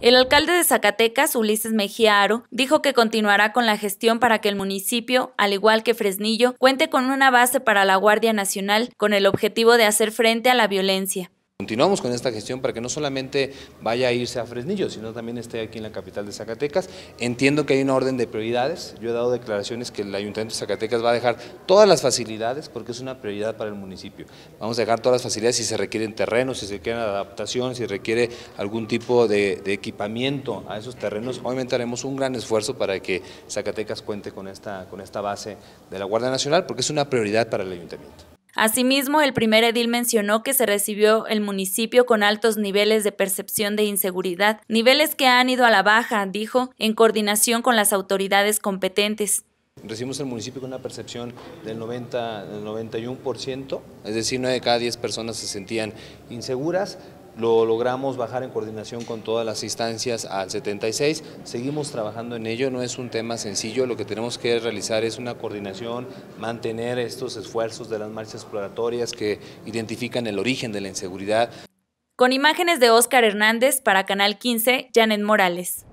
El alcalde de Zacatecas, Ulises Mejía Aro, dijo que continuará con la gestión para que el municipio, al igual que Fresnillo, cuente con una base para la Guardia Nacional con el objetivo de hacer frente a la violencia continuamos con esta gestión para que no solamente vaya a irse a Fresnillo, sino también esté aquí en la capital de Zacatecas. Entiendo que hay una orden de prioridades. Yo he dado declaraciones que el Ayuntamiento de Zacatecas va a dejar todas las facilidades porque es una prioridad para el municipio. Vamos a dejar todas las facilidades si se requieren terrenos, si se requieren adaptación, si requiere algún tipo de, equipamiento a esos terrenos. Obviamente haremos un gran esfuerzo para que Zacatecas cuente con esta, con esta base de la Guardia Nacional porque es una prioridad para el Ayuntamiento. Asimismo, el primer edil mencionó que se recibió el municipio con altos niveles de percepción de inseguridad, niveles que han ido a la baja, dijo, en coordinación con las autoridades competentes. Recibimos el municipio con una percepción del 90, del 91%, es decir, 9 de cada 10 personas se sentían inseguras lo logramos bajar en coordinación con todas las instancias al 76, seguimos trabajando en ello, no es un tema sencillo, lo que tenemos que realizar es una coordinación, mantener estos esfuerzos de las marchas exploratorias que identifican el origen de la inseguridad. Con imágenes de Óscar Hernández para Canal 15, Janet Morales.